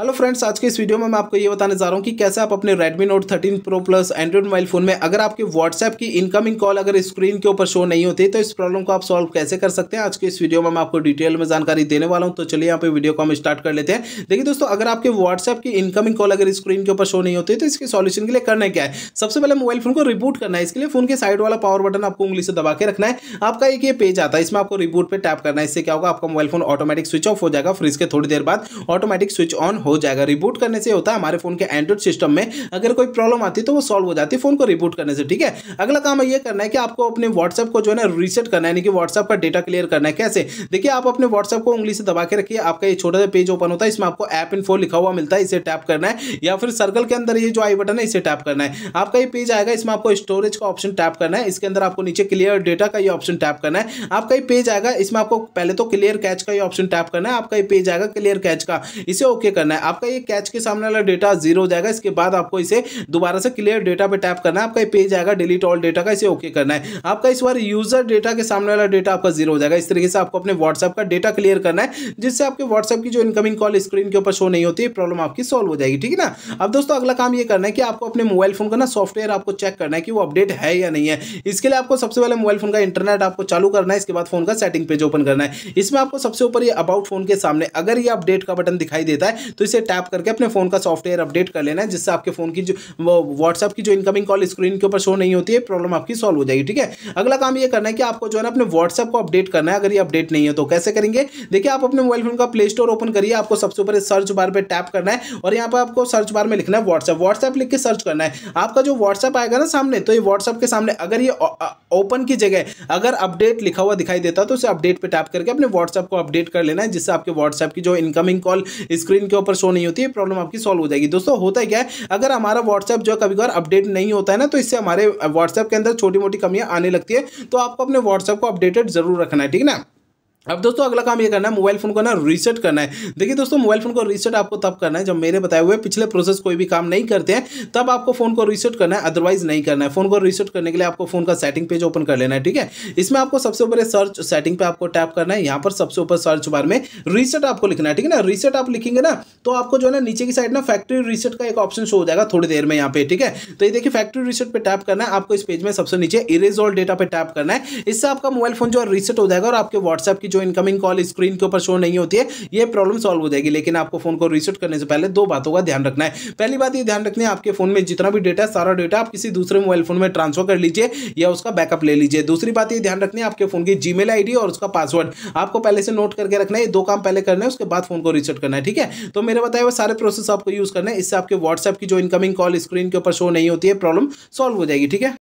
hello friends आज के इस वीडियो में मैं आपको ये बताने जा रहा हूँ कि कैसे आप अपने Redmi Note 13 Pro Plus Android mobile phone में अगर आपके WhatsApp की इनकमिंग कॉल अगर स्क्रीन के ऊपर शो नहीं होती तो इस प्रॉब्लम को आप सॉल्व कैसे कर सकते हैं आज के इस वीडियो में मैं आपको डिटेल में जानकारी देने वाला हूँ तो चलिए यहाँ पे वीडियो को हम स्टार्ट कर लेते हैं देखिए दोस्तों अगर आपके व्हाट्सएप की इनकमिंग कॉल अगर स्क्रीन के ऊपर शो नहीं होती तो इसके सॉल्यूशन के लिए करना क्या है सबसे पहले मोबाइल फोन को रिबूट करना है इसके लिए फोन के साइड वाला पावर बटन आपको उंगली से दबा के रखना है आपका एक ये पेज आता है इसमें आपको रिबूट पर टैप करना है इससे क्या होगा आपका mobile phone automatic switch off हो जाएगा फिर इसके थोड़ी देर बाद ऑटोमेटिक स्विच ऑन हो जाएगा रिबूट करने से होता है हमारे फोन के एंड्रॉइड सिस्टम में अगर कोई प्रॉब्लम आती है तो वो सॉल्व हो जाती है फोन को रिबूट करने से ठीक है अगला काम ये करना है कि आपको अपने व्हाट्सएप को जो है ना रीसेट करना है यानी कि व्हाट्सएप का डेटा क्लियर करना है कैसे देखिए आप अपने व्हाट्सएप को उंगली से दबा के रखिए आपका ये छोटा सा पेज ओपन होता है इसमें आपको ऐप इन लिखा हुआ मिलता है इसे टैप करना है या फिर सर्कल के अंदर ये जो आई बटन है इसे टैप करना है आपका ये पेज आएगा इसमें आपको स्टोरेज का ऑप्शन टैप करना है इसके अंदर आपको नीचे क्लियर डेटा का ये ऑप्शन टैप करना है आपका ये पेज आएगा इसमें आपको पहले तो क्लियर कैच का ये ऑप्शन टैप करना है आपका ये पेज आएगा क्लियर कैच का इसे ओके करना है आपका ये कैच के सामने वाला डेटा जीरो हो जाएगा इसके बाद आपको इसे दोबारा से क्लियर डेटा पे टैप करना है आपका ये पेज आएगा डिलीट ऑल डेटा का इसे ओके करना है आपका इस बार यूजर डेटा के सामने वाला डेटा आपका जीरो हो जाएगा इस तरीके से आपको अपने व्हाट्सएप का डेटा क्लियर करना है जिससे आपके व्हाट्सएप की जो इनकमिंग कॉल स्क्रीन के ऊपर शो नहीं होती प्रॉब्लम आपकी सॉल्व हो जाएगी ठीक है ना अब दोस्तों अगला काम ये करना है कि आपको अपने मोबाइल फोन का ना सॉफ्टवेयर आपको चेक करना है कि वो अपडेट है या नहीं है इसके लिए आपको सबसे पहले मोबाइल फोन का इंटरनेट आपको चालू करना है इसके बाद फोन का सेटिंग पेज ओपन करना है इसमें आपको सबसे ऊपर ये अबाउट फोन के सामने अगर ये अपडेट का बटन दिखाई देता है तो इसे टैप करके अपने फ़ोन का सॉफ्टवेयर अपडेट कर लेना है जिससे आपके फ़ोन की जो व्हाट्सअप की जो इनकमिंग कॉल स्क्रीन के ऊपर शो नहीं होती है प्रॉब्लम आपकी सॉल्व हो जाएगी ठीक है अगला काम यह करना है कि आपको जो है ना अपने व्हाट्सअप को अपडेट करना है अगर ये अपडेट नहीं है तो कैसे करेंगे देखिए आप अपने मोबाइल फोन का प्ले स्टोर ओपन करिए आपको सबसे ऊपर सर्च बार पर टैप करना है और यहाँ पर आपको सर्च बार में लिखना है व्हाट्सअप व्हाट्सअप लिख के सर्च करना है आपका जो व्हाट्सअप आएगा ना सामने तो ये व्हाट्सअप के सामने अगर ये ओपन की जगह अगर अपडेट लिखा हुआ दिखाई देता तो उसे अपडेट पर टैप करके अपने व्हाट्सअप को अपडेट कर लेना है जिससे आपके व्हाट्सअप की जो इनकमिंग कॉल स्क्रीन के ऊपर पर शो नहीं होती है प्रॉब्लम आपकी सॉल्व हो जाएगी दोस्तों होता है क्या है अगर हमारा व्हाट्सएप जो कभी कभार अपडेट नहीं होता है ना तो इससे हमारे व्हाट्सएप के अंदर छोटी मोटी कमियाँ आने लगती है तो आपको अपने व्हाट्सएप को अपडेटेड जरूर रखना है ठीक है ना अब दोस्तों अगला काम ये करना है मोबाइल फ़ोन को ना रीसेट करना है देखिए दोस्तों मोबाइल फ़ोन को रीसेट आपको तब करना है जब मेरे बताए हुए पिछले प्रोसेस कोई भी काम नहीं करते हैं तब आपको फ़ोन को रीसेट करना है अदरवाइज नहीं करना है फ़ोन को रीसेट करने के लिए आपको फ़ोन का सेटिंग पेज ओपन कर लेना है ठीक है इसमें आपको सबसे ऊपर सर्च सेटिंग पे आपको टैप करना है यहाँ पर सबसे ऊपर सर्च बार में रीसेट आपको लिखना है ठीक है ना रीसेट आप लिखेंगे ना तो आपको जो है ना नीचे की साइड ना फैक्ट्री रीसेट का एक ऑप्शन शो हो जाएगा थोड़ी देर में यहाँ पे ठीक है तो ये देखिए फैक्ट्री रीसेट पर टैप करना है आपको इस पेज में सबसे नीचे इरेजोल डेटा पर टैप करना है इससे आपका मोबाइल फ़ोन जो है रीसेट हो जाएगा और आपके व्हाट्सएप की जो इनकमिंग कॉल स्क्रीन के ऊपर शो नहीं होती है ये प्रॉब्लम सॉल्व हो जाएगी लेकिन आपको फोन को रिसेट करने से पहले दो बातों का ध्यान रखना है पहली बात ये ध्यान रखनी है आपके फोन में जितना भी डेटा है सारा डेटा आप किसी दूसरे मोबाइल फोन में ट्रांसफर कर लीजिए या उसका बैकअप ले लीजिए दूसरी बात ये ध्यान रखनी है आपके फोन की जी मेल और उसका पासवर्ड आपको पहले से नोट करके रखना है दो काम पहले करना है उसके बाद फोन को रिसेट करना है ठीक है तो मेरे बताए हुए सारे प्रोसेस आपको यूज करना है इससे आपके व्हाट्सएप की जो इनकमिंग कॉल स्क्रीन के ऊपर शो नहीं होती है प्रॉब्लम सॉल्व हो जाएगी ठीक है